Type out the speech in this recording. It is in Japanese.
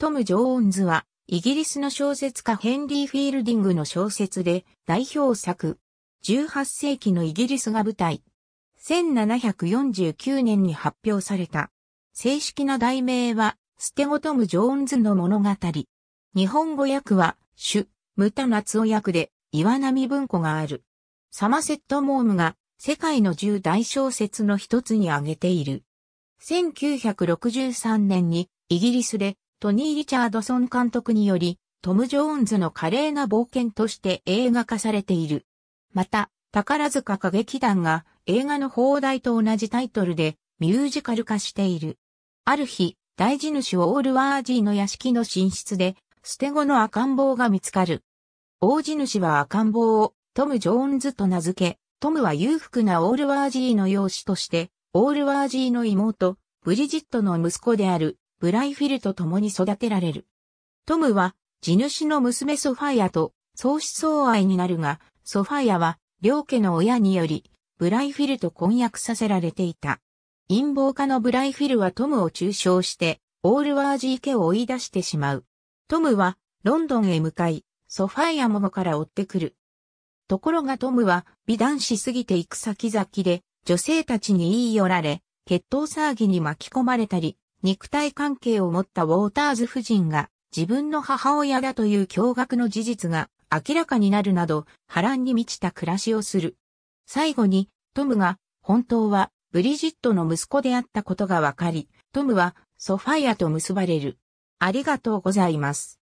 トム・ジョーンズは、イギリスの小説家ヘンリー・フィールディングの小説で代表作。18世紀のイギリスが舞台。1749年に発表された。正式な題名は、ステゴ・トム・ジョーンズの物語。日本語訳は、主、ムタ・ナツオ役で、岩波文庫がある。サマセット・モームが、世界の10大小説の一つに挙げている。1963年に、イギリスで、トニー・リチャードソン監督により、トム・ジョーンズの華麗な冒険として映画化されている。また、宝塚歌劇団が映画の放題と同じタイトルでミュージカル化している。ある日、大地主オールワージーの屋敷の寝室で、捨て子の赤ん坊が見つかる。大地主は赤ん坊をトム・ジョーンズと名付け、トムは裕福なオールワージーの養子として、オールワージーの妹、ブリジットの息子であるブライフィルと共に育てられる。トムは、地主の娘ソファイアと相思相愛になるが、ソファイアは、両家の親により、ブライフィルと婚約させられていた。陰謀家のブライフィルはトムを中傷して、オールワージー家を追い出してしまう。トムは、ロンドンへ向かい、ソファイアものから追ってくる。ところがトムは、美男子すぎて行く先々で、女性たちに言い寄られ、決闘騒ぎに巻き込まれたり、肉体関係を持ったウォーターズ夫人が自分の母親だという驚愕の事実が明らかになるなど波乱に満ちた暮らしをする。最後にトムが本当はブリジットの息子であったことがわかり、トムはソファイアと結ばれる。ありがとうございます。